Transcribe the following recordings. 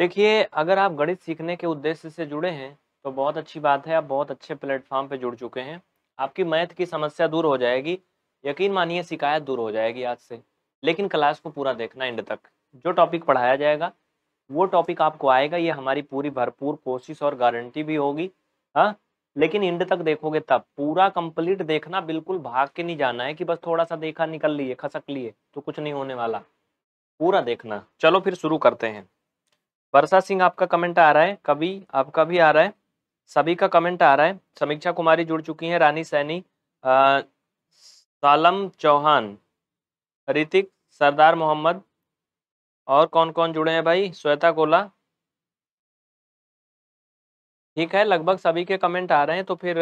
देखिए अगर आप गणित सीखने के उद्देश्य से जुड़े हैं तो बहुत अच्छी बात है आप बहुत अच्छे प्लेटफॉर्म पे जुड़ चुके हैं आपकी मैथ की समस्या दूर हो जाएगी यकीन मानिए शिकायत दूर हो जाएगी आज से लेकिन क्लास को पूरा देखना एंड तक जो टॉपिक पढ़ाया जाएगा वो टॉपिक आपको आएगा ये हमारी पूरी भरपूर कोशिश और गारंटी भी होगी हाँ लेकिन इंड तक देखोगे तब पूरा कंप्लीट देखना बिल्कुल भाग के नहीं जाना है कि बस थोड़ा सा देखा निकल लिए खसक लिए तो कुछ नहीं होने वाला पूरा देखना चलो फिर शुरू करते हैं वर्षा सिंह आपका कमेंट आ रहा है कभी आपका भी आ रहा है सभी का कमेंट आ रहा है समीक्षा कुमारी जुड़ चुकी हैं रानी सैनी आ, सालम चौहान ऋतिक सरदार मोहम्मद और कौन कौन जुड़े हैं भाई श्वेता कोला ठीक है लगभग सभी के कमेंट आ रहे हैं तो फिर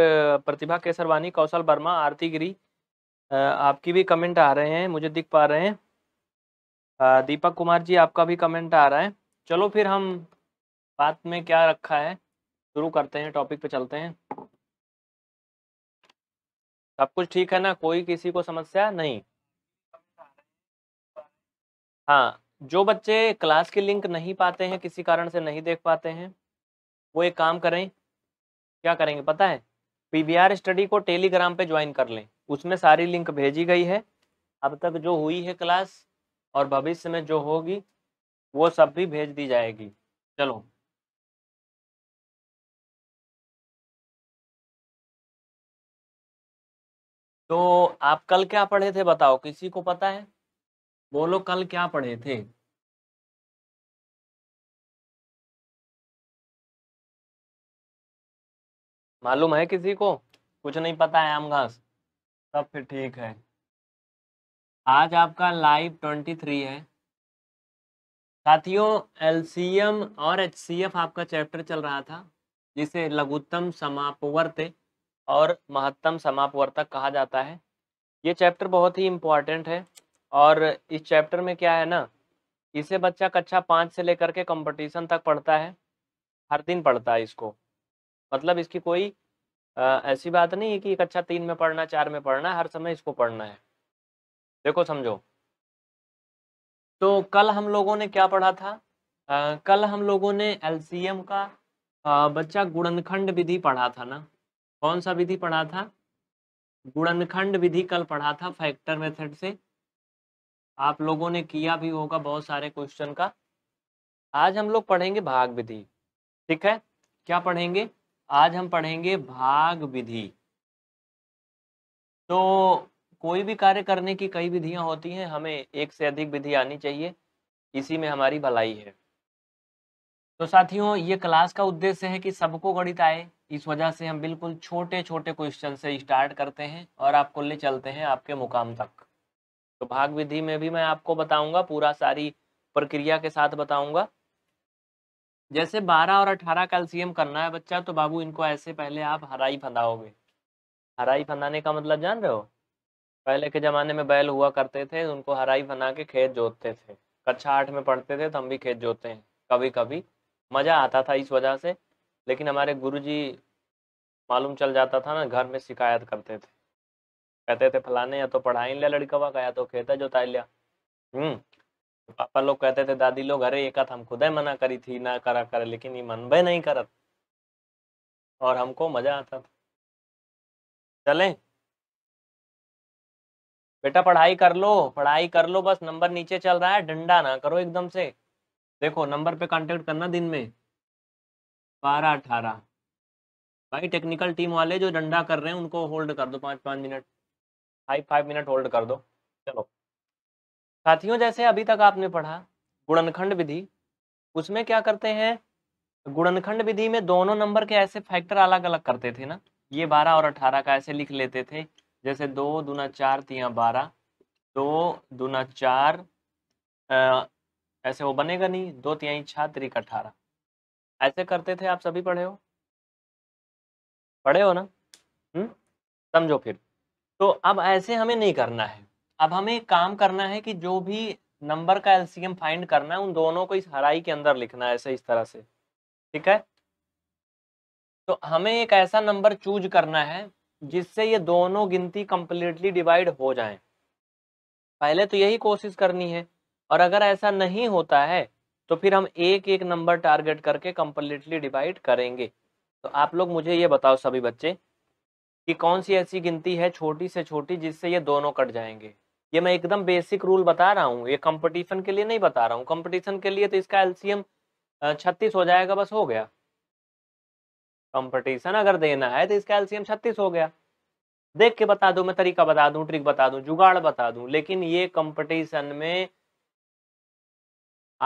प्रतिभा केसरवानी कौशल वर्मा आरती गिरी आपकी भी कमेंट आ रहे हैं मुझे दिख पा रहे हैं दीपक कुमार जी आपका भी कमेंट आ रहा है चलो फिर हम बात में क्या रखा है शुरू करते हैं टॉपिक पे चलते हैं सब कुछ ठीक है ना कोई किसी को समस्या नहीं हाँ जो बच्चे क्लास की लिंक नहीं पाते हैं किसी कारण से नहीं देख पाते हैं वो एक काम करें क्या करेंगे पता है पीबीआर स्टडी को टेलीग्राम पे ज्वाइन कर लें उसमें सारी लिंक भेजी गई है अब तक जो हुई है क्लास और भविष्य में जो होगी वो सब भी भेज दी जाएगी चलो तो आप कल क्या पढ़े थे बताओ किसी को पता है बोलो कल क्या पढ़े थे मालूम है किसी को कुछ नहीं पता है आम घास तब फिर ठीक है आज आपका लाइव ट्वेंटी थ्री है साथियों एल और एच आपका चैप्टर चल रहा था जिसे लघुत्तम समापवर्त और महत्तम समापवर्तक कहा जाता है ये चैप्टर बहुत ही इम्पॉर्टेंट है और इस चैप्टर में क्या है ना इसे बच्चा कक्षा पाँच से लेकर के कंपटीशन तक पढ़ता है हर दिन पढ़ता है इसको मतलब इसकी कोई आ, ऐसी बात नहीं है कि कक्षा तीन में पढ़ना चार में पढ़ना हर समय इसको पढ़ना है देखो समझो तो कल हम लोगों ने क्या पढ़ा था आ, कल हम लोगों ने एलसीएम का आ, बच्चा गुणनखंड विधि पढ़ा था ना कौन सा विधि पढ़ा था गुणनखंड विधि कल पढ़ा था फैक्टर मेथड से आप लोगों ने किया भी होगा बहुत सारे क्वेश्चन का आज हम लोग पढ़ेंगे भाग विधि ठीक है क्या पढ़ेंगे आज हम पढ़ेंगे भाग विधि तो कोई भी कार्य करने की कई विधियां होती हैं हमें एक से अधिक विधि आनी चाहिए इसी में हमारी भलाई है तो साथियों ये क्लास का उद्देश्य है कि सबको गणित आए इस वजह से हम बिल्कुल छोटे छोटे क्वेश्चन से स्टार्ट करते हैं और आपको ले चलते हैं आपके मुकाम तक तो भाग विधि में भी मैं आपको बताऊंगा पूरा सारी प्रक्रिया के साथ बताऊंगा जैसे 12 और 18 का करना है बच्चा तो बाबू इनको ऐसे पहले आप हराई फंदाओगे हराई फंदाने का मतलब जान रहे हो पहले के ज़माने में बैल हुआ करते थे उनको हराई बना के खेत जोतते थे कक्षा आठ में पढ़ते थे तो हम भी खेत जोतते हैं कभी कभी मज़ा आता था इस वजह से लेकिन हमारे गुरुजी मालूम चल जाता था ना घर में शिकायत करते थे कहते थे फलाने या तो पढ़ाई लिया लड़कवा का या तो खेत जोताई लिया हम्म तो पापा लोग कहते थे दादी लोग अरे एक हम खुद मना करी थी ना करा करे लेकिन ये मन भी नहीं करत और हमको मजा आता था चलें बेटा पढ़ाई कर लो पढ़ाई कर लो बस नंबर नीचे चल रहा है डंडा ना करो एकदम से देखो नंबर पे कांटेक्ट करना दिन में बारह अठारह भाई टेक्निकल टीम वाले जो डंडा कर रहे हैं उनको होल्ड कर दो पाँच पाँच minute five five minute hold कर दो चलो साथियों जैसे अभी तक आपने पढ़ा गुणनखंड विधि उसमें क्या करते हैं गुणनखंड विधि में दोनों नंबर के ऐसे फैक्टर अलग अलग करते थे ना ये बारह और अठारह का ऐसे लिख लेते थे जैसे दो दूना चार तिया बारह दो दूना चार ऐसे वो बनेगा नहीं दो तिहाई छा त्रिक अठारह ऐसे करते थे आप सभी पढ़े हो पढ़े हो ना हम्म, समझो फिर तो अब ऐसे हमें नहीं करना है अब हमें काम करना है कि जो भी नंबर का एलसीएम फाइंड करना है उन दोनों को इस हराई के अंदर लिखना है ऐसे इस तरह से ठीक है तो हमें एक ऐसा नंबर चूज करना है जिससे ये दोनों गिनती कंप्लीटली डिवाइड हो जाए पहले तो यही कोशिश करनी है और अगर ऐसा नहीं होता है तो फिर हम एक एक नंबर टारगेट करके कम्प्लीटली डिवाइड करेंगे तो आप लोग मुझे ये बताओ सभी बच्चे कि कौन सी ऐसी गिनती है छोटी से छोटी जिससे ये दोनों कट जाएंगे ये मैं एकदम बेसिक रूल बता रहा हूँ ये कंपटीशन के लिए नहीं बता रहा हूँ कंपटीशन के लिए तो इसका एलसीएम छत्तीस हो जाएगा बस हो गया कंपटीशन अगर देना है तो इसका एल्सियम छत्तीस हो गया देख के बता दूं मैं तरीका बता दूं ट्रिक बता दूं जुगाड़ बता दूं लेकिन ये कंपटीशन में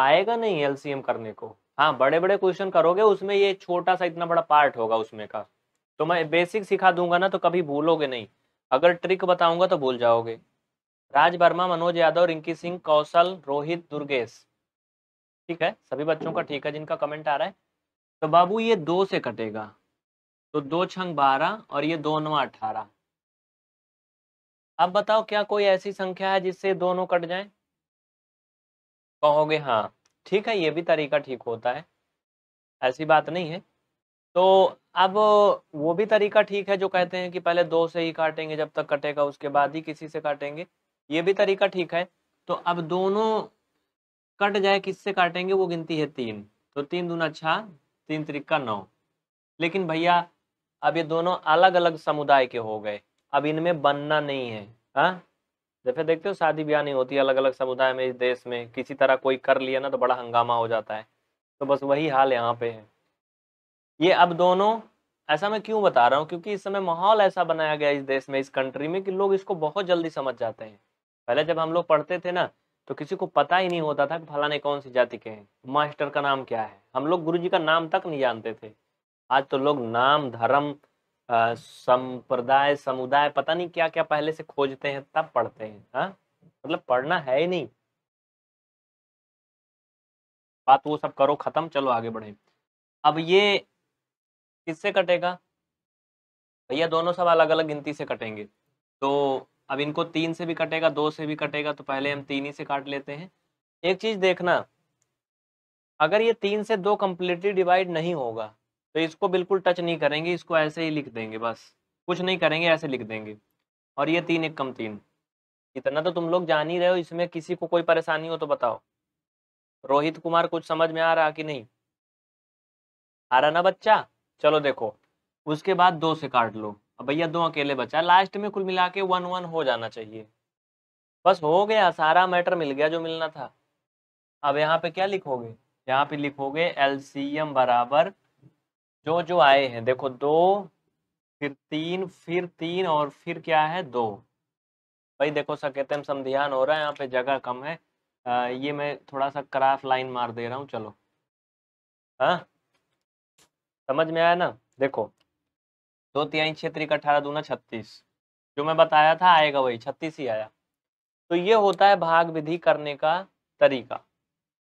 आएगा नहीं एलसीएम करने को हाँ बड़े बड़े क्वेश्चन करोगे उसमें ये छोटा सा इतना बड़ा पार्ट होगा उसमें का तो मैं बेसिक सिखा दूंगा ना तो कभी भूलोगे नहीं अगर ट्रिक बताऊंगा तो भूल जाओगे राज वर्मा मनोज यादव रिंकी सिंह कौशल रोहित दुर्गेश ठीक है सभी बच्चों का ठीक है जिनका कमेंट आ रहा है तो बाबू ये दो से कटेगा तो दो छंग बारह और ये दोनों अठारह अब बताओ क्या कोई ऐसी संख्या है जिससे दोनों कट जाए कहोगे हाँ ठीक है ये भी तरीका ठीक होता है ऐसी बात नहीं है तो अब वो भी तरीका ठीक है जो कहते हैं कि पहले दो से ही काटेंगे जब तक कटेगा उसके बाद ही किसी से काटेंगे ये भी तरीका ठीक है तो अब दोनों कट जाए किससे काटेंगे वो गिनती है तीन तो तीन दूना छः तीन तरीका नौ लेकिन भैया अब ये दोनों अलग अलग समुदाय के हो गए अब इनमें बनना नहीं है हाँ? जैसे देखते हो शादी ब्याह नहीं होती अलग अलग समुदाय में इस देश में किसी तरह कोई कर लिया ना तो बड़ा हंगामा हो जाता है तो बस वही हाल यहाँ पे है ये अब दोनों ऐसा मैं क्यों बता रहा हूँ क्योंकि इस समय माहौल ऐसा बनाया गया इस देश में इस कंट्री में कि लोग इसको बहुत जल्दी समझ जाते हैं पहले जब हम लोग पढ़ते थे ना तो किसी को पता ही नहीं होता था कि फलाने कौन सी जाति के हैं मास्टर का नाम क्या है हम लोग गुरु जी का नाम तक नहीं जानते थे आज तो लोग नाम धर्म संप्रदाय समुदाय पता नहीं क्या क्या पहले से खोजते हैं तब पढ़ते हैं हा? मतलब पढ़ना है ही नहीं बात वो सब करो खत्म चलो आगे बढ़े अब ये किससे कटेगा भैया दोनों सब अलग अलग गिनती से कटेंगे तो अब इनको तीन से भी कटेगा दो से भी कटेगा तो पहले हम तीन ही से काट लेते हैं एक चीज देखना अगर ये तीन से दो कंप्लीटली डिवाइड नहीं होगा तो इसको बिल्कुल टच नहीं करेंगे इसको ऐसे ही लिख देंगे बस कुछ नहीं करेंगे ऐसे लिख देंगे और ये तीन एक कम तीन इतना तो तुम लोग जान ही रहे हो इसमें किसी को कोई परेशानी हो तो बताओ रोहित कुमार कुछ समझ में आ रहा कि नहीं आ रहा ना बच्चा चलो देखो उसके बाद दो से काट लो अब भैया दो अकेले बचा लास्ट में कुल मिला के वन वन हो जाना चाहिए बस हो गया सारा मैटर मिल गया जो मिलना था अब यहाँ पे क्या लिखोगे यहाँ पे लिखोगे एलसीएम बराबर जो जो आए हैं देखो दो फिर तीन फिर तीन और फिर क्या है दो भाई देखो सकेतम समान हो रहा है यहाँ पे जगह कम है आ, ये मैं थोड़ा सा क्राफ लाइन मार दे रहा हूँ चलो हाँ समझ में आया ना देखो दो तिहाई क्षेत्र अठारह दूना छत्तीस जो मैं बताया था आएगा वही छत्तीस ही आया तो ये होता है भाग विधि करने का तरीका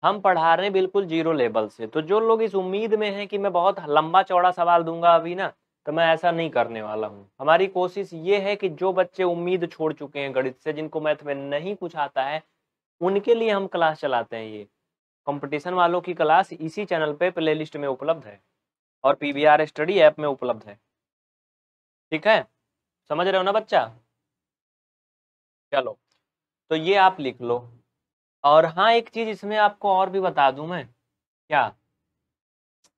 हम पढ़ा रहे हैं बिल्कुल जीरो लेवल से तो जो लोग इस उम्मीद में हैं कि मैं बहुत लंबा चौड़ा सवाल दूंगा अभी ना तो मैं ऐसा नहीं करने वाला हूँ हमारी कोशिश ये है कि जो बच्चे उम्मीद छोड़ चुके हैं गणित से जिनको मैथ में नहीं कुछ आता है उनके लिए हम क्लास चलाते हैं ये कंपटीशन वालों की क्लास इसी चैनल पे प्लेलिस्ट में उपलब्ध है और पीवीआर स्टडी ऐप में उपलब्ध है ठीक है समझ रहे हो ना बच्चा चलो तो ये आप लिख लो और हाँ एक चीज़ इसमें आपको और भी बता दू मैं क्या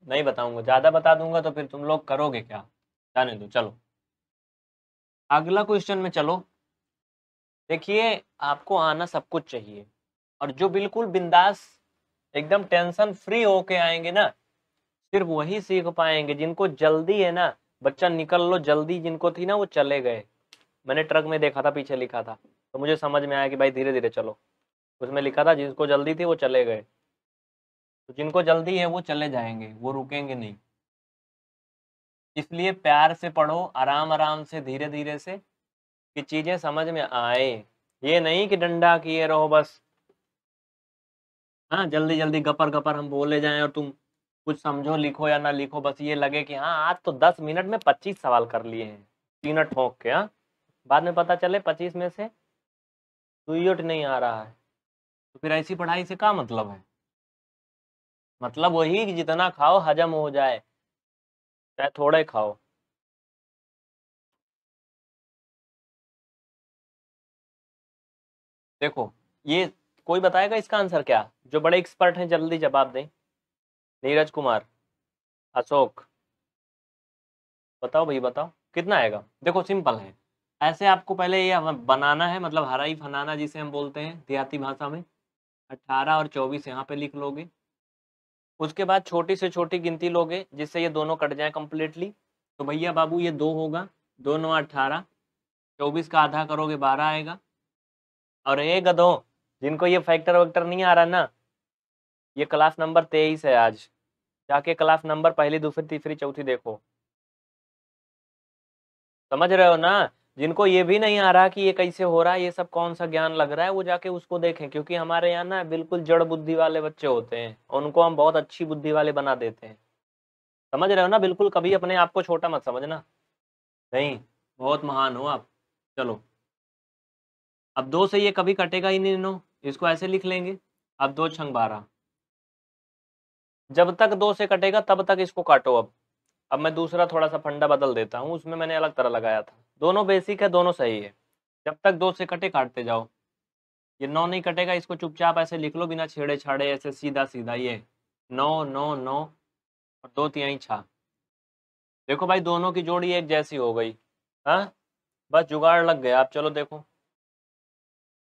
नहीं बताऊंगा ज़्यादा बता दूंगा तो फिर तुम लोग करोगे क्या जाने दो चलो अगला क्वेश्चन में चलो देखिए आपको आना सब कुछ चाहिए और जो बिल्कुल बिंदास एकदम टेंशन फ्री होके आएंगे ना सिर्फ वही सीख पाएंगे जिनको जल्दी है ना बच्चा निकल लो जल्दी जिनको थी ना वो चले गए मैंने ट्रक में देखा था पीछे लिखा था तो मुझे समझ में आया कि भाई धीरे धीरे चलो उसमें लिखा था जिसको जल्दी थी वो चले गए तो जिनको जल्दी है वो चले जाएंगे वो रुकेंगे नहीं इसलिए प्यार से पढ़ो आराम आराम से धीरे धीरे से कि चीज़ें समझ में आए ये नहीं कि डंडा किए रहो बस हाँ जल्दी जल्दी गपर गपर हम बोले जाए और तुम कुछ समझो लिखो या ना लिखो बस ये लगे कि हाँ आज तो दस मिनट में पच्चीस सवाल कर लिए हैं तीनों ठोंक के हाँ बाद में पता चले पच्चीस में से सुईट नहीं आ रहा है तो फिर ऐसी पढ़ाई से क्या मतलब है मतलब वही कि जितना खाओ हजम हो जाए चाहे थोड़े खाओ देखो ये कोई बताएगा इसका आंसर क्या जो बड़े एक्सपर्ट हैं जल्दी जवाब दें नीरज कुमार अशोक बताओ भाई बताओ कितना आएगा देखो सिंपल है ऐसे आपको पहले ये बनाना है मतलब हराई फनाना जिसे हम बोलते हैं देहाती भाषा में अट्ठारह और चौबीस यहाँ पे लिख लोगे उसके बाद छोटी से छोटी गिनती लोगे जिससे ये दोनों कट जाए कम्प्लीटली तो भैया बाबू ये दो होगा दोनों नौ अट्ठारह चौबीस का आधा करोगे बारह आएगा और ये गधो जिनको ये फैक्टर वैक्टर नहीं आ रहा ना ये क्लास नंबर तेईस है आज जाके क्लास नंबर पहली दूसरी तीसरी चौथी देखो समझ रहे हो ना जिनको ये भी नहीं आ रहा कि ये कैसे हो रहा है ये सब कौन सा ज्ञान लग रहा है वो जाके उसको देखें क्योंकि हमारे यहाँ ना बिल्कुल जड़ बुद्धि वाले बच्चे होते हैं उनको हम बहुत अच्छी बुद्धि वाले बना देते हैं समझ रहे हो ना बिल्कुल कभी अपने आप को छोटा मत समझना नहीं बहुत महान हो आप चलो अब दो से ये कभी कटेगा ही नहीं नो इसको ऐसे लिख लेंगे अब दो छंग बारह जब तक दो से कटेगा तब तक इसको काटो अब अब मैं दूसरा थोड़ा सा फंडा बदल देता हूँ उसमें मैंने अलग तरह लगाया था दोनों बेसिक है दोनों सही है जब तक दो से कटे काटते जाओ ये नौ नहीं कटेगा इसको चुपचाप ऐसे लिख लो बिना छेड़े छाड़े ऐसे सीधा सीधा ये नौ नौ नौ और दो तिहाई छा देखो भाई दोनों की जोड़ी एक जैसी हो गई हाँ बस जुगाड़ लग गया आप चलो देखो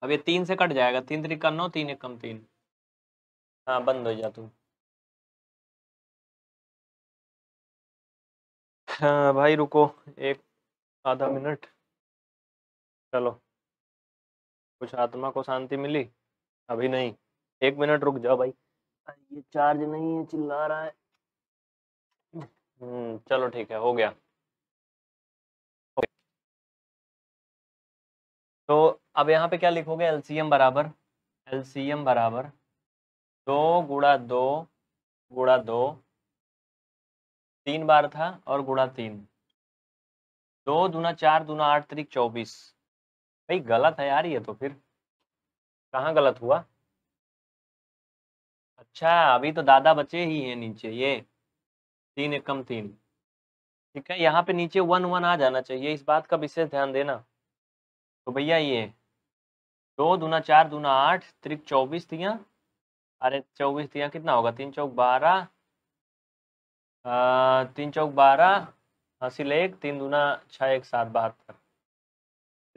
अब ये तीन से कट जाएगा तीन तरीका नौ तीन एक कम तीन हाँ बंद हो जा तू हाँ भाई रुको एक आधा हाँ। मिनट चलो कुछ आत्मा को शांति मिली अभी नहीं एक मिनट रुक जाओ भाई ये चार्ज नहीं है चिल्ला रहा है हम्म, चलो ठीक है हो गया तो अब यहाँ पे क्या लिखोगे एल बराबर एल बराबर दो गुड़ा दो गुड़ा दो तीन बार था और गुणा तीन दो दूना चार दूना आठ तरीक चौबीस भाई गलत है यार ये तो फिर कहाँ गलत हुआ अच्छा अभी तो दादा बचे ही हैं नीचे ये तीन एकम तीन ठीक है यहाँ पे नीचे वन वन आ जाना चाहिए इस बात का विशेष ध्यान देना तो भैया ये दो दूना चार दूना आठ त्रिक चौबीस दिया अरे चौबीस दिया कितना होगा तीन चौक बारह तीन चौक बारह हासिल एक तीन दूना छः एक सात बहत्तर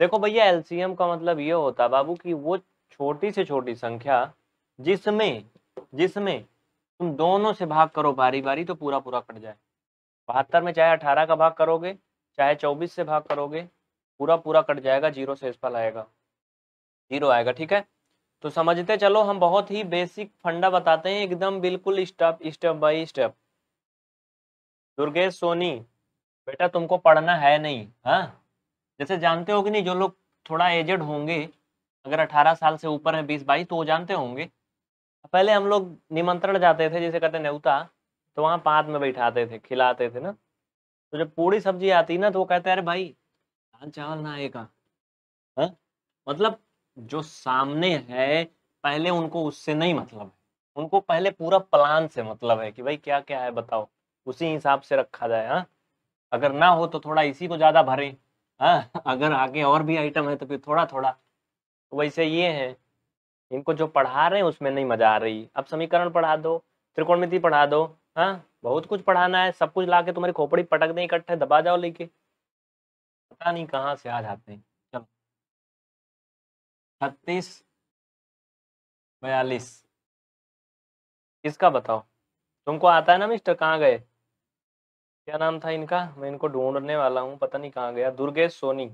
देखो भैया एलसीएम का मतलब ये होता बाबू कि वो छोटी से छोटी संख्या जिसमें जिसमें तुम दोनों से भाग करो बारी बारी तो पूरा पूरा कट जाए बहत्तर में चाहे अठारह का भाग करोगे चाहे चौबीस से भाग करोगे पूरा पूरा कट जाएगा जीरो से पल आएगा जीरो आएगा ठीक है तो समझते चलो हम बहुत ही बेसिक फंडा बताते हैं एकदम बिल्कुल step step by step Durgesh Soni बेटा तुमको पढ़ना है नहीं हाँ जैसे जानते हो कि नहीं जो लोग थोड़ा एजेड होंगे अगर अठारह साल से ऊपर है बीस बाईस तो वो जानते होंगे पहले हम लोग निमंत्रण जाते थे जिसे कहते नेवता तो वहाँ पात में बैठाते थे खिलाते थे ना तो जब पूरी सब्जी आती ना तो वो कहते अरे भाई दाल चावल ना आएगा हाँ मतलब जो सामने है पहले उनको उससे नहीं मतलब है उनको पहले पूरा प्लान से मतलब है कि भाई क्या क्या है बताओ उसी हिसाब से रखा जाए हाँ अगर ना हो तो थोड़ा इसी को ज़्यादा भरें हाँ अगर आगे और भी आइटम है तो फिर थोड़ा थोड़ा तो वैसे ये है इनको जो पढ़ा रहे हैं उसमें नहीं मजा आ रही अब समीकरण पढ़ा दो त्रिकोणमिति पढ़ा दो हाँ बहुत कुछ पढ़ाना है सब कुछ ला के तुम्हारी खोपड़ी पटक दें इकट्ठे दबा जाओ लेके पता नहीं कहाँ से आ जाते हैं चलो छत्तीस बयालीस इसका बताओ तुमको आता है ना मिस्टर कहाँ गए क्या नाम था इनका मैं इनको ढूंढने वाला हूँ पता नहीं कहाँ गया दुर्गेश सोनी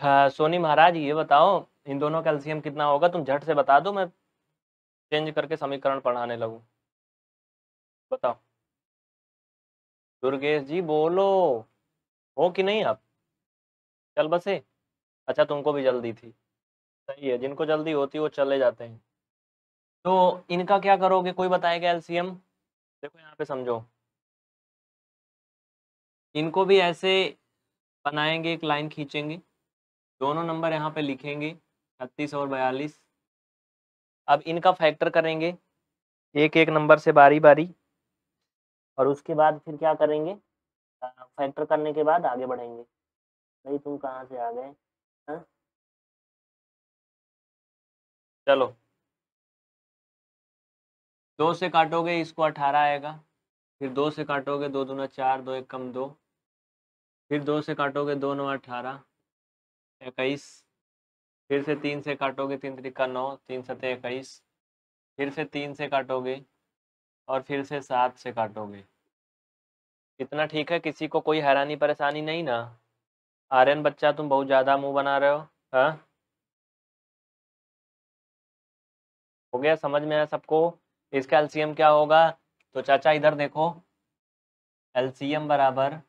हाँ सोनी महाराज ये बताओ इन दोनों का एल्सियम कितना होगा तुम झट से बता दो मैं चेंज करके समीकरण पढ़ाने लगूँ बताओ दुर्गेश जी बोलो हो कि नहीं आप चल बसे अच्छा तुमको भी जल्दी थी सही है जिनको जल्दी होती वो चले जाते हैं तो इनका क्या करोगे कोई बताएगा एल्सियम देखो यहाँ पे समझो इनको भी ऐसे बनाएंगे एक लाइन खींचेंगे दोनों नंबर यहाँ पे लिखेंगे छत्तीस और बयालीस अब इनका फैक्टर करेंगे एक एक नंबर से बारी बारी और उसके बाद फिर क्या करेंगे फैक्टर करने के बाद आगे बढ़ेंगे भाई तुम कहाँ से आ गए हाँ? चलो दो से काटोगे इसको अठारह आएगा फिर दो से काटोगे दो दूना चार दो एक कम दो फिर दो से काटोगे दो नौ अठारह इक्कीस फिर से तीन से काटोगे तीन तरीका नौ तीन सतह इक्कीस फिर से तीन से काटोगे और फिर से सात से काटोगे इतना ठीक है किसी को कोई हैरानी परेशानी नहीं ना आर्यन बच्चा तुम बहुत ज़्यादा मुंह बना रहे हो हाँ हो गया समझ में आया सबको इसका एलसीएम क्या होगा तो चाचा इधर देखो एलसीएम बराबर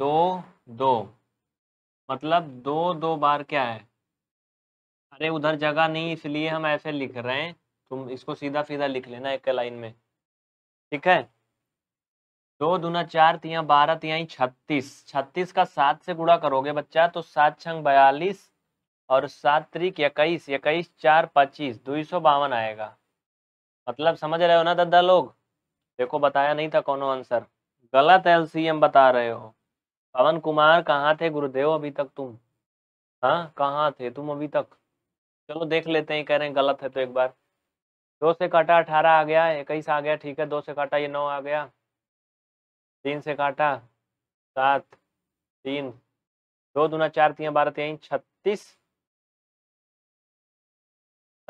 दो दो मतलब दो दो बार क्या है अरे उधर जगह नहीं इसलिए हम ऐसे लिख रहे हैं तुम इसको सीधा सीधा लिख लेना एक लाइन में ठीक है दो दूना चार तिया बारह तिया छत्तीस छत्तीस का सात से गुड़ा करोगे बच्चा तो सात छंग बयालीस और सात त्रिक इक्कीस इक्कीस चार पच्चीस दो सौ बावन आएगा मतलब समझ रहे हो ना दादा लोग देखो बताया नहीं था कौनो आंसर गलत एलसीएम बता रहे हो पवन कुमार कहाँ थे गुरुदेव अभी तक तुम हाँ कहाँ थे तुम अभी तक चलो देख लेते हैं कह रहे हैं गलत है तो एक बार दो से काटा अठारह आ गया इक्कीस आ गया ठीक है दो से काटा ये नौ आ गया तीन से काटा सात तीन दो दूना चार तीन बारह तीन छत्तीस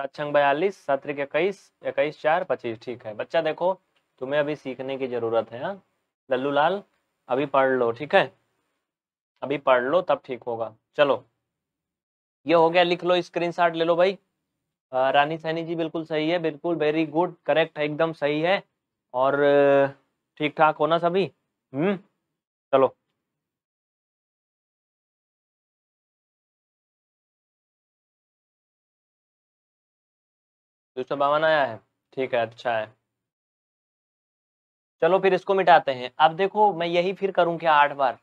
सात छंग बयालीस सत्र इक्कीस इक्कीस चार पच्चीस ठीक है बच्चा देखो तुम्हें अभी सीखने की जरूरत है हाँ लल्लू लाल अभी पढ़ लो ठीक है अभी पढ़ लो तब ठीक होगा चलो ये हो गया लिख लो स्क्रीन ले लो भाई रानी सैनी जी बिल्कुल सही है बिल्कुल वेरी गुड करेक्ट है एकदम सही है और ठीक ठाक होना सभी हम्म चलो बावन आया है ठीक है अच्छा है चलो फिर इसको मिटाते हैं अब देखो मैं यही फिर करूँ क्या आठ बार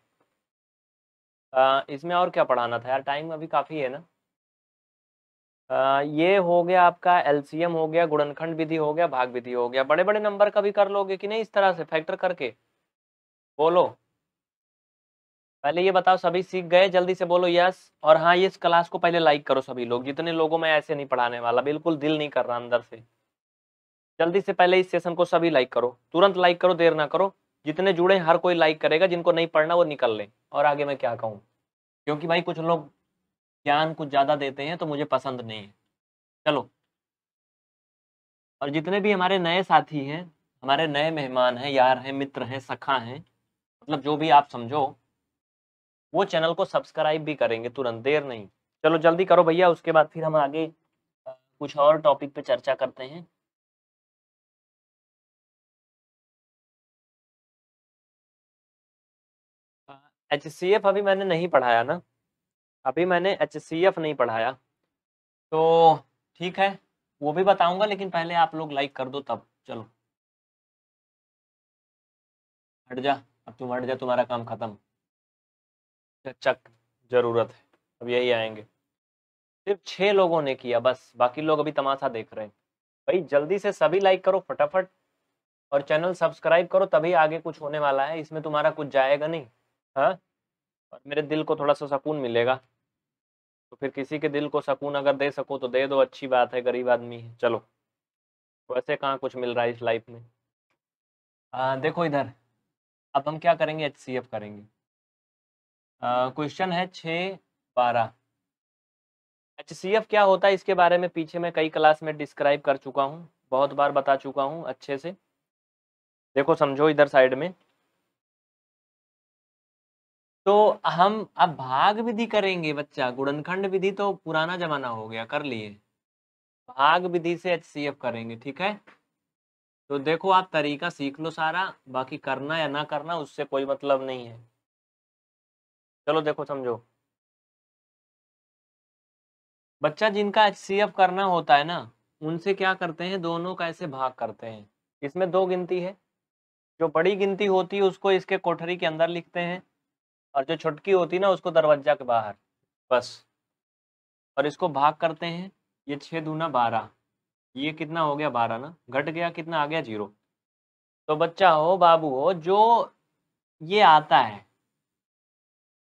आ, इसमें और क्या पढ़ाना था यार टाइम अभी काफ़ी है ना आ, ये हो गया आपका एलसीएम हो गया गुणनखंड विधि हो गया भाग विधि हो गया बड़े बड़े नंबर का भी कर लोगे कि नहीं इस तरह से फैक्टर करके बोलो पहले ये बताओ सभी सीख गए जल्दी से बोलो यस और हाँ ये इस क्लास को पहले लाइक करो सभी लोग जितने लोगों में ऐसे नहीं पढ़ाने वाला बिल्कुल दिल नहीं कर रहा अंदर से जल्दी से पहले इस सेशन को सभी लाइक करो तुरंत लाइक करो देर ना करो जितने जुड़े हर कोई लाइक करेगा जिनको नहीं पढ़ना वो निकल लें और आगे मैं क्या कहूँ क्योंकि भाई कुछ लोग ज्ञान कुछ ज़्यादा देते हैं तो मुझे पसंद नहीं है चलो और जितने भी हमारे नए साथी हैं हमारे नए मेहमान हैं यार हैं मित्र हैं सखा हैं मतलब जो भी आप समझो वो चैनल को सब्सक्राइब भी करेंगे तुरंत देर नहीं चलो जल्दी करो भैया उसके बाद फिर हम आगे कुछ और टॉपिक पे चर्चा करते हैं एच सी एफ अभी मैंने नहीं पढ़ाया ना अभी मैंने एच सी एफ नहीं पढ़ाया तो ठीक है वो भी बताऊंगा लेकिन पहले आप लोग लाइक कर दो तब चलो हट जा अब तुम हट जा तुम्हारा काम खत्म अच्छा, चक जरूरत है अब यही आएंगे सिर्फ छह लोगों ने किया बस बाकी लोग अभी तमाशा देख रहे हैं भाई जल्दी से सभी लाइक करो फटाफट और चैनल सब्सक्राइब करो तभी आगे कुछ होने वाला है इसमें तुम्हारा कुछ जाएगा नहीं हाँ और मेरे दिल को थोड़ा सा सुकून मिलेगा तो फिर किसी के दिल को सुकून अगर दे सको तो दे दो अच्छी बात है गरीब आदमी है चलो वैसे तो कहाँ कुछ मिल रहा है इस लाइफ में आ, देखो इधर अब हम क्या करेंगे एच सी एफ करेंगे क्वेश्चन है छः बारह एच सी एफ क्या होता है इसके बारे में पीछे मैं कई क्लास में डिस्क्राइब कर चुका हूँ बहुत बार बता चुका हूँ अच्छे से देखो समझो इधर साइड में तो हम अब भाग विधि करेंगे बच्चा गुणनखंड विधि तो पुराना जमाना हो गया कर लिए भाग विधि से एच करेंगे ठीक है तो देखो आप तरीका सीख लो सारा बाकी करना या ना करना उससे कोई मतलब नहीं है चलो देखो समझो बच्चा जिनका एच करना होता है ना उनसे क्या करते हैं दोनों का ऐसे भाग करते हैं इसमें दो गिनती है जो बड़ी गिनती होती है उसको इसके कोठरी के अंदर लिखते हैं और जो छुटकी होती ना उसको दरवाजा के बाहर बस और इसको भाग करते हैं ये छः दूना बारह ये कितना हो गया बारह ना घट गया कितना आ गया जीरो तो बच्चा हो बाबू हो जो ये आता है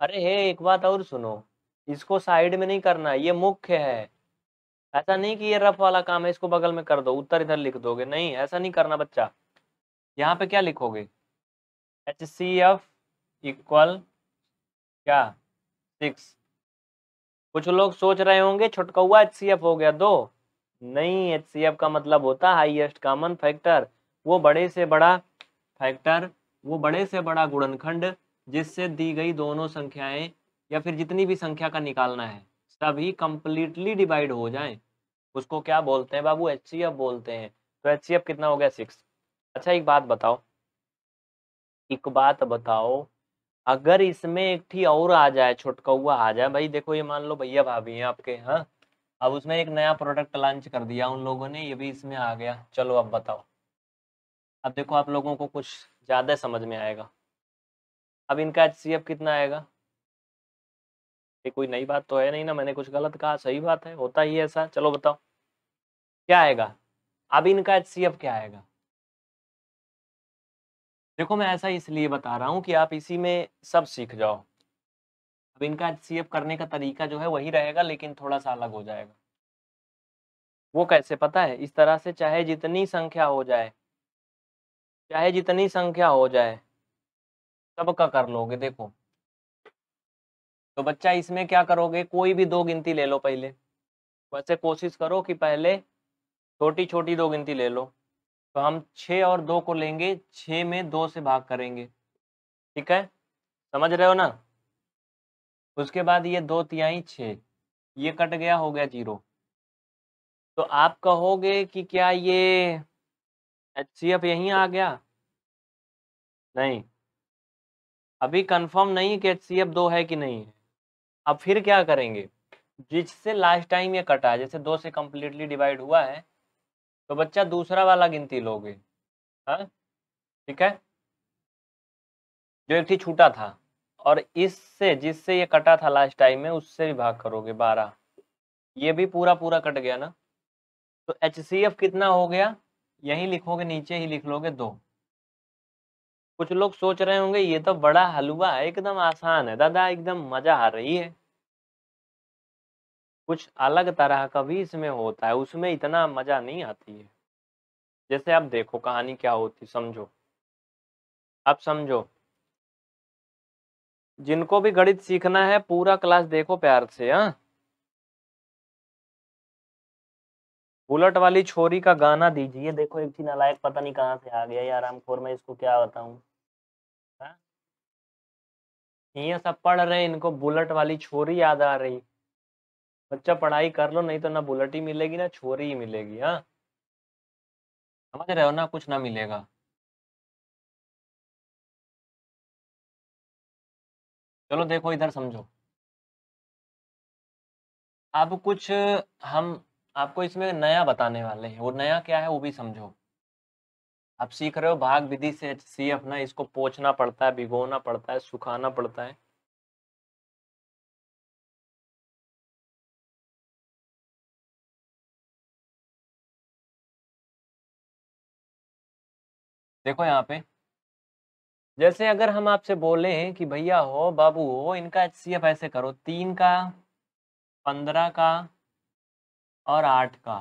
अरे हे एक बात और सुनो इसको साइड में नहीं करना ये मुख्य है ऐसा नहीं कि ये रफ वाला काम है इसको बगल में कर दो उत्तर इधर लिख दोगे नहीं ऐसा नहीं करना बच्चा यहाँ पे क्या लिखोगे एच सी एफ इक्वल क्या सिक्स कुछ लोग सोच रहे होंगे छुटकौआ एच हो गया दो नहीं एच का मतलब होता हाईएस्ट कॉमन फैक्टर वो बड़े से बड़ा फैक्टर वो बड़े से बड़ा गुणनखंड जिससे दी गई दोनों संख्याएं या फिर जितनी भी संख्या का निकालना है सभी कंप्लीटली डिवाइड हो जाएं उसको क्या बोलते हैं बाबू एच बोलते हैं तो एच कितना हो गया सिक्स अच्छा एक बात बताओ एक बात बताओ अगर इसमें एक ठी और आ जाए छुटकौआ आ जाए भाई देखो ये मान लो भैया भाभी हैं आपके हाँ अब उसमें एक नया प्रोडक्ट लॉन्च कर दिया उन लोगों ने ये भी इसमें आ गया चलो अब बताओ अब देखो आप लोगों को कुछ ज़्यादा समझ में आएगा अब इनका एच कितना आएगा ये कोई नई बात तो है नहीं ना मैंने कुछ गलत कहा सही बात है होता ही ऐसा चलो बताओ क्या आएगा अब इनका एच क्या आएगा देखो मैं ऐसा इसलिए बता रहा हूँ कि आप इसी में सब सीख जाओ अब इनका सी करने का तरीका जो है वही रहेगा लेकिन थोड़ा सा अलग हो जाएगा वो कैसे पता है इस तरह से चाहे जितनी संख्या हो जाए चाहे जितनी संख्या हो जाए सबका कर लोगे देखो तो बच्चा इसमें क्या करोगे कोई भी दो गिनती ले लो पहले वैसे कोशिश करो कि पहले छोटी छोटी दो गिनती ले लो तो हम छ और दो को लेंगे छ में दो से भाग करेंगे ठीक है समझ रहे हो ना उसके बाद ये दो तिहाई छ ये कट गया हो गया जीरो तो आप कहोगे कि क्या ये एच सी एफ यही आ गया नहीं अभी कंफर्म नहीं है कि एच सी एफ दो है कि नहीं है अब फिर क्या करेंगे जिससे लास्ट टाइम ये कटा जैसे दो से कम्प्लीटली डिवाइड हुआ है तो बच्चा दूसरा वाला गिनती लोगे हा? ठीक है जो एक थी छूटा था और इससे जिससे ये कटा था लास्ट टाइम में उससे भी भाग करोगे बारह ये भी पूरा पूरा कट गया ना तो एच सी एफ कितना हो गया यही लिखोगे नीचे ही लिख लोगे दो कुछ लोग सोच रहे होंगे ये तो बड़ा हलवा है एकदम आसान है दादा एकदम मजा आ रही है कुछ अलग तरह का भी इसमें होता है उसमें इतना मज़ा नहीं आती है जैसे आप देखो कहानी क्या होती समझो आप समझो जिनको भी गणित सीखना है पूरा क्लास देखो प्यार से हाँ बुलेट वाली छोरी का गाना दीजिए देखो एक चीज नालायक पता नहीं कहाँ से आ गया ये आरामखोर मैं इसको क्या बताऊ हाँ। ये सब पढ़ रहे इनको बुलेट वाली छोरी याद आ रही बच्चा पढ़ाई कर लो नहीं तो ना बुलेट ही मिलेगी ना छोरी ही मिलेगी हाँ समझ रहे हो ना कुछ ना मिलेगा चलो देखो इधर समझो अब कुछ हम आपको इसमें नया बताने वाले हैं वो नया क्या है वो भी समझो आप सीख रहे हो भाग विधि से सी अपना इसको पोछना पड़ता है भिगोना पड़ता है सुखाना पड़ता है देखो यहाँ पे जैसे अगर हम आपसे बोले कि भैया हो बाबू हो इनका एच ऐसे करो तीन का पंद्रह का और आठ का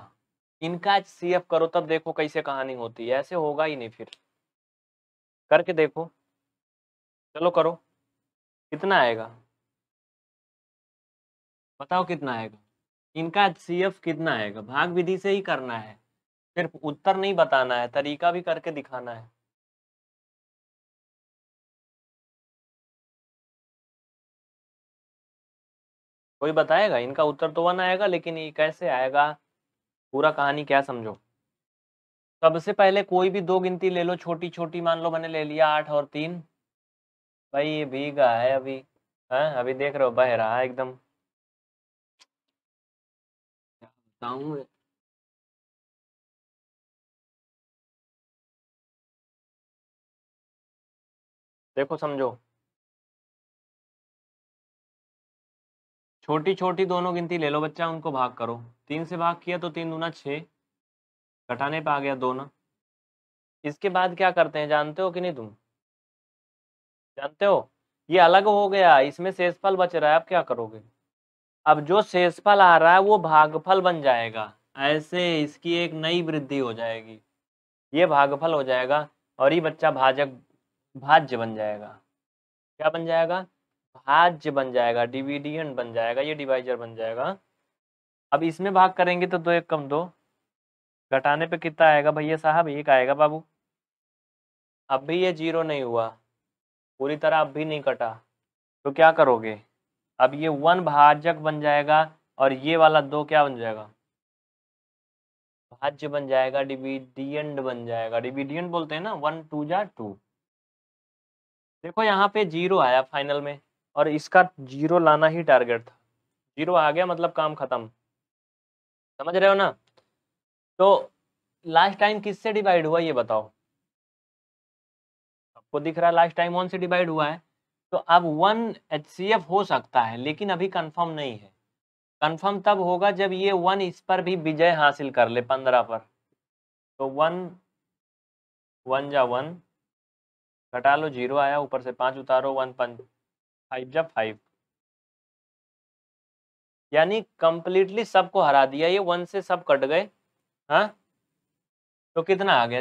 इनका एच सी एफ करो तब देखो कैसे कहानी होती है ऐसे होगा ही नहीं फिर करके देखो चलो करो कितना आएगा बताओ कितना आएगा इनका एच सी एफ कितना आएगा भाग विधि से ही करना है सिर्फ उत्तर नहीं बताना है तरीका भी करके दिखाना है कोई बताएगा इनका उत्तर तो वन आएगा लेकिन ये कैसे आएगा पूरा कहानी क्या समझो सबसे पहले कोई भी दो गिनती ले लो छोटी छोटी मान लो मैंने ले लिया आठ और तीन भाई ये भीगा है अभी है हाँ? अभी देख रहे हो बह रहा है एकदम देखो समझो छोटी छोटी दोनों गिनती ले लो बच्चा उनको भाग करो तीन से भाग किया तो तीन दूना छः घटाने पे आ गया दो ना इसके बाद क्या करते हैं जानते हो कि नहीं तुम जानते हो ये अलग हो गया इसमें शेषफल बच रहा है अब क्या करोगे अब जो शेषफल आ रहा है वो भागफल बन जाएगा ऐसे इसकी एक नई वृद्धि हो जाएगी ये भागफल हो जाएगा और ये बच्चा भाजक भाज्य बन जाएगा क्या बन जाएगा भाज्य बन जाएगा डिविडियन बन जाएगा ये डिवाइजर बन जाएगा अब इसमें भाग करेंगे तो दो एक कम दो घटाने पे कितना आएगा भैया साहब एक आएगा बाबू अब भी ये जीरो नहीं हुआ पूरी तरह अब भी नहीं कटा तो क्या करोगे अब ये वन भाजक बन जाएगा और ये वाला दो क्या बन जाएगा भाज्य बन जाएगा डिविडियन बन जाएगा डिविडियन बोलते हैं ना वन टू जा टू देखो यहाँ पे जीरो आया फाइनल में और इसका जीरो लाना ही टारगेट था जीरो आ गया मतलब काम खत्म समझ रहे हो ना तो लास्ट टाइम किससे डिवाइड हुआ ये बताओ आपको दिख रहा है लास्ट टाइम वन से डिवाइड हुआ है तो अब वन एच हो सकता है लेकिन अभी कंफर्म नहीं है कंफर्म तब होगा जब ये वन इस पर भी विजय हासिल कर ले पंद्रह पर तो वन वन जा वन घटा लो जीरो आया ऊपर से पांच उतारो वन पंच फाइव जब फाइव यानी कंप्लीटली सबको हरा दिया ये वन से सब कट गए हाँ तो कितना आ गया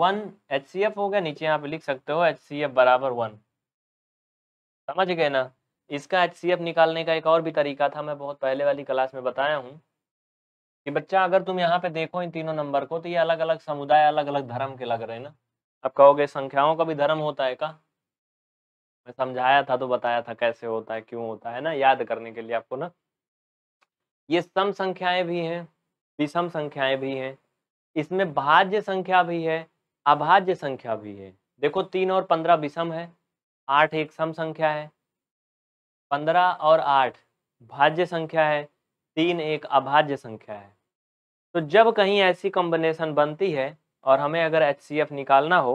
वन एच सी एफ हो गया नीचे यहाँ पे लिख सकते हो एच सी एफ बराबर वन समझ गए ना इसका एच सी एफ निकालने का एक और भी तरीका था मैं बहुत पहले वाली क्लास में बताया हूँ कि बच्चा अगर तुम यहाँ पे देखो इन तीनों नंबर को तो ये अलग अलग समुदाय अलग अलग धर्म के लग रहे हैं ना अब कहोगे संख्याओं का भी धर्म होता है का मैं समझाया था तो बताया था कैसे होता है क्यों होता है ना याद करने के लिए आपको ना ये सम संख्याएं भी हैं विषम संख्याएं भी हैं इसमें भाज्य संख्या भी है अभाज्य संख्या भी है देखो तीन और पंद्रह विषम है आठ एक सम संख्या है पंद्रह और आठ भाज्य संख्या है तीन एक अभाज्य संख्या है तो जब कहीं ऐसी कॉम्बिनेशन बनती है और हमें अगर एच निकालना हो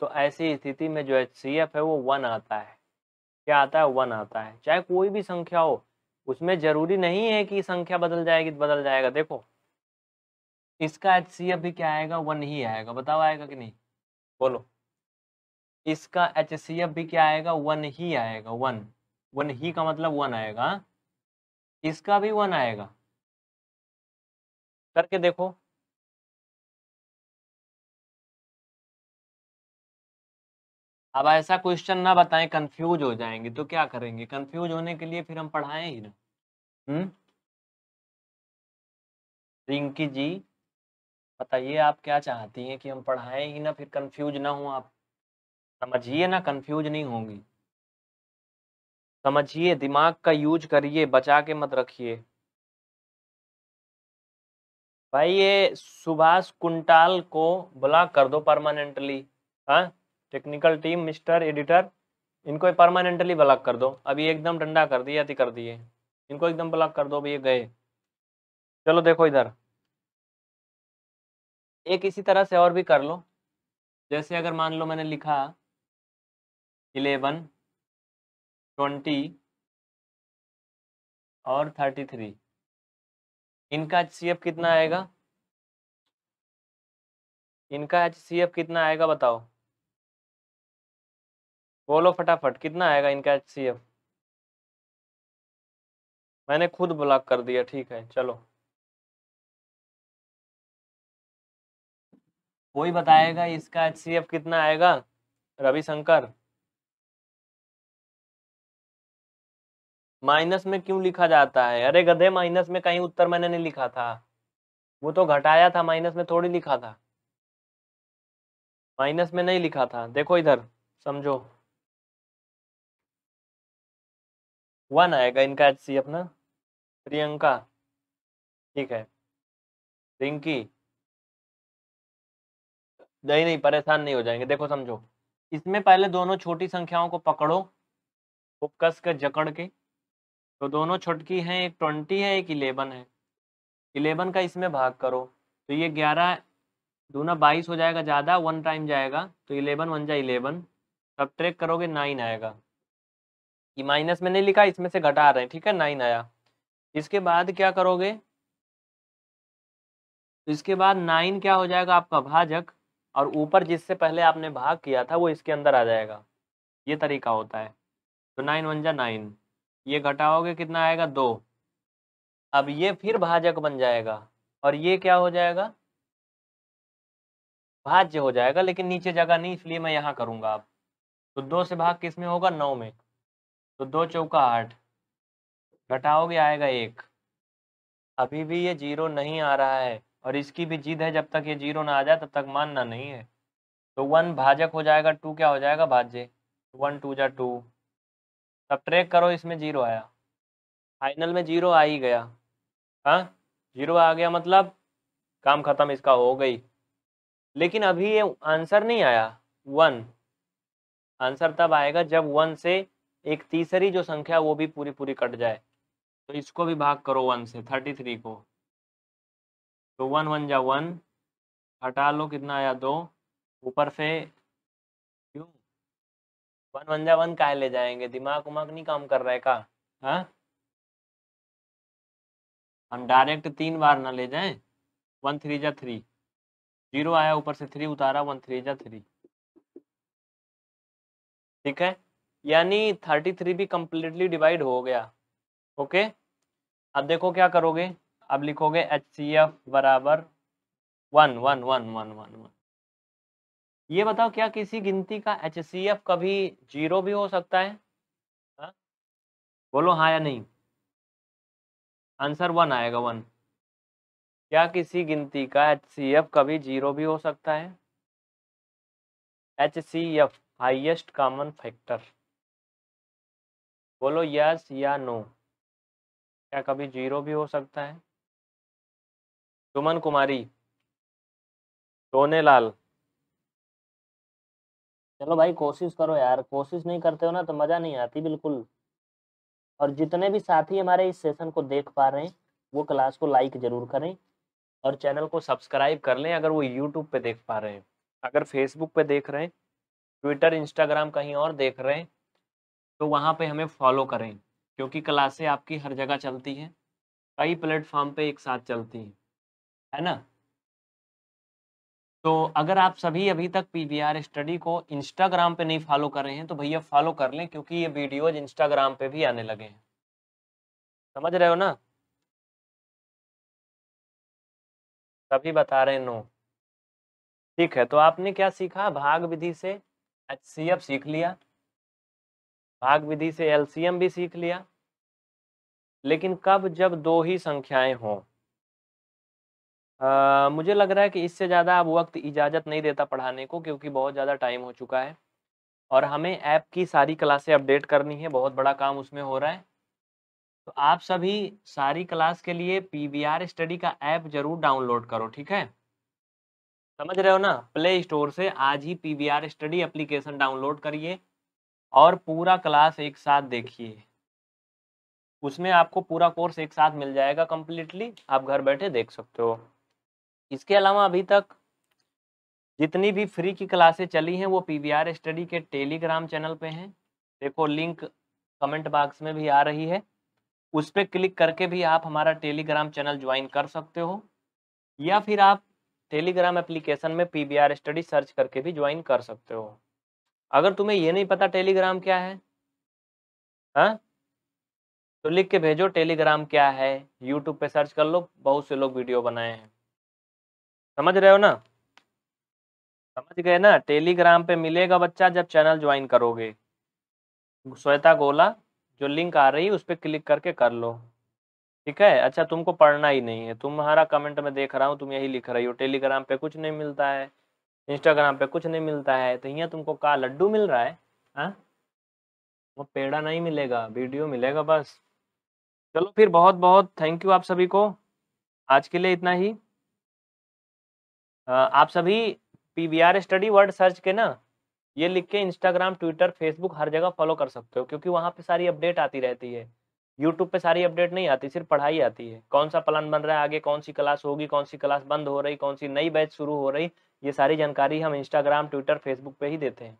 तो ऐसी स्थिति में जो एच है वो वन आता है क्या आता है वन आता है चाहे कोई भी संख्या हो उसमें जरूरी नहीं है कि संख्या बदल जाएगी तो बदल जाएगा देखो इसका एच भी क्या आएगा वन ही आएगा बताओ आएगा कि नहीं बोलो इसका एच भी क्या आएगा वन ही आएगा वन वन ही का मतलब वन आएगा इसका भी वन आएगा करके देखो अब ऐसा क्वेश्चन ना बताएं कंफ्यूज हो जाएंगे तो क्या करेंगे कंफ्यूज होने के लिए फिर हम पढ़ाएं ही ना हम्म रिंकी जी बताइए आप क्या चाहती हैं कि हम पढ़ाएं ही ना फिर कंफ्यूज ना हो आप समझिए ना कंफ्यूज नहीं होंगी समझिए दिमाग का यूज करिए बचा के मत रखिए भाई ये सुभाष कुंटाल को ब्लॉक कर दो परमानेंटली हाँ टेक्निकल टीम मिस्टर एडिटर इनको परमानेंटली ब्लॉक कर दो अभी एकदम डंडा कर दिया कर दिए इनको एकदम ब्लॉक कर दो भैया गए चलो देखो इधर एक इसी तरह से और भी कर लो जैसे अगर मान लो मैंने लिखा इलेवन ट्वेंटी और थर्टी थ्री इनका एच कितना आएगा इनका एच कितना आएगा बताओ बोलो फटाफट कितना आएगा इनका एच सी एफ मैंने खुद ब्लॉक कर दिया ठीक है चलो कोई बताएगा इसका एच सी एफ कितना आएगा रविशंकर माइनस में क्यों लिखा जाता है अरे गधे माइनस में कहीं उत्तर मैंने नहीं लिखा था वो तो घटाया था माइनस में थोड़ी लिखा था माइनस में नहीं लिखा था देखो इधर समझो वन आएगा इनका एच सी अपना प्रियंका ठीक है रिंकी नहीं नहीं परेशान नहीं हो जाएंगे देखो समझो इसमें पहले दोनों छोटी संख्याओं को पकड़ो कस कर जकड़ के तो दोनों छोटकी हैं एक ट्वेंटी है एक इलेवन है इलेवन का इसमें भाग करो तो ये ग्यारह दूना बाईस हो जाएगा ज़्यादा वन टाइम जाएगा तो इलेवन वन जाए इलेवन सब ट्रेक करोगे नाइन आएगा ये माइनस नहीं लिखा इसमें से घटा रहे हैं ठीक है नाइन आया इसके बाद क्या करोगे तो इसके बाद नाइन क्या हो जाएगा आपका भाजक और ऊपर जिससे पहले आपने भाग किया था वो इसके अंदर आ जाएगा ये तरीका होता है तो नाइन वन जा नाइन ये घटाओगे कितना आएगा दो अब ये फिर भाजक बन जाएगा और ये क्या हो जाएगा भाज्य हो जाएगा लेकिन नीचे जगह नहीं इसलिए मैं यहाँ करूँगा आप तो दो से भाग किस में होगा नौ में तो दो चौका आठ घटाओगे आएगा एक अभी भी ये जीरो नहीं आ रहा है और इसकी भी जीत है जब तक ये जीरो ना आ जाए तब तक मानना नहीं है तो वन भाजक हो जाएगा टू क्या हो जाएगा भाज्य वन टू जा टू तब ट्रेक करो इसमें जीरो आया फाइनल में जीरो आ ही गया हाँ जीरो आ गया मतलब काम खत्म इसका हो गई लेकिन अभी ये आंसर नहीं आया वन आंसर तब आएगा जब वन से एक तीसरी जो संख्या वो भी पूरी पूरी कट जाए तो इसको भी भाग करो वन से थर्टी थ्री को तो वन वन जा वन हटा लो कितना आया दो ऊपर से क्यों वन वन जा वन का ले जाएंगे दिमाग उमाग नहीं काम कर रहा है का हा? हम डायरेक्ट तीन बार ना ले जाएं वन थ्री जा थ्री जीरो आया ऊपर से थ्री उतारा वन थ्री जा थ्री ठीक है यानी थर्टी थ्री भी कम्प्लीटली डिवाइड हो गया ओके अब देखो क्या करोगे अब लिखोगे एच सी एफ बराबर one one one one one one ये बताओ क्या किसी गिनती का एच सी एफ कभी जीरो भी हो सकता है हा? बोलो हाँ या नहीं आंसर वन आएगा वन क्या किसी गिनती का एच सी एफ कभी जीरो भी हो सकता है H C F highest common factor बोलो यस या नो क्या कभी जीरो भी हो सकता है सुमन कुमारी सोनेलाल चलो भाई कोशिश करो यार कोशिश नहीं करते हो ना तो मज़ा नहीं आती बिल्कुल और जितने भी साथी हमारे इस सेशन को देख पा रहे हैं वो क्लास को लाइक ज़रूर करें और चैनल को सब्सक्राइब कर लें अगर वो यूट्यूब पे देख पा रहे हैं अगर फेसबुक पे देख रहे हैं ट्विटर इंस्टाग्राम कहीं और देख रहे हैं तो वहाँ पे हमें फॉलो करें क्योंकि क्लासें आपकी हर जगह चलती हैं कई प्लेटफॉर्म पे एक साथ चलती हैं है ना तो अगर आप सभी अभी तक पी वी आर स्टडी को इंस्टाग्राम पे नहीं फॉलो कर रहे हैं तो भैया फॉलो कर लें क्योंकि ये वीडियोज इंस्टाग्राम पे भी आने लगे हैं समझ रहे हो ना सभी बता रहे हैं नो ठीक है तो आपने क्या सीखा भाग विधि से एच सीख लिया भाग विधि से एलसीएम भी सीख लिया लेकिन कब जब दो ही संख्याएं हों आ, मुझे लग रहा है कि इससे ज़्यादा अब वक्त इजाज़त नहीं देता पढ़ाने को क्योंकि बहुत ज़्यादा टाइम हो चुका है और हमें ऐप की सारी क्लासें अपडेट करनी है बहुत बड़ा काम उसमें हो रहा है तो आप सभी सारी क्लास के लिए पी वी आर स्टडी का ऐप जरूर डाउनलोड करो ठीक है समझ रहे हो ना प्ले स्टोर से आज ही P V R study application download करिए और पूरा क्लास एक साथ देखिए उसमें आपको पूरा कोर्स एक साथ मिल जाएगा कम्प्लीटली आप घर बैठे देख सकते हो इसके अलावा अभी तक जितनी भी फ्री की क्लासें चली हैं वो आर स्टडी के टेलीग्राम चैनल पे हैं देखो लिंक कमेंट बॉक्स में भी आ रही है उस पर क्लिक करके भी आप हमारा टेलीग्राम चैनल ज्वाइन कर सकते हो या फिर आप टेलीग्राम एप्लीकेशन में पी स्टडी सर्च करके भी ज्वाइन कर सकते हो अगर तुम्हें ये नहीं पता टेलीग्राम क्या है हा? तो लिख के भेजो टेलीग्राम क्या है यूट्यूब पे सर्च कर लो बहुत से लोग वीडियो बनाए हैं समझ रहे हो ना समझ गए ना टेलीग्राम पे मिलेगा बच्चा जब चैनल ज्वाइन करोगे श्वेता गोला जो लिंक आ रही है उस पर क्लिक करके कर लो ठीक है अच्छा तुमको पढ़ना ही नहीं है तुम्हारा कमेंट में देख रहा हूँ तुम यही लिख रही हो टेलीग्राम पे कुछ नहीं मिलता है इंस्टाग्राम पे कुछ नहीं मिलता है तो यहाँ तुमको का लड्डू मिल रहा है हा? वो पेड़ा नहीं मिलेगा वीडियो मिलेगा बस चलो फिर बहुत बहुत थैंक यू आप सभी को आज के लिए इतना ही आप सभी P V R study word search के ना ये लिख के इंस्टाग्राम ट्विटर फेसबुक हर जगह फॉलो कर सकते हो क्योंकि वहाँ पे सारी अपडेट आती रहती है यूट्यूब पे सारी अपडेट नहीं आती सिर्फ पढ़ाई आती है कौन सा प्लान बन रहा है आगे कौन सी क्लास होगी कौन सी क्लास बंद हो रही कौन सी नई बैच शुरू हो रही ये सारी जानकारी हम इंस्टाग्राम ट्विटर फेसबुक पे ही देते हैं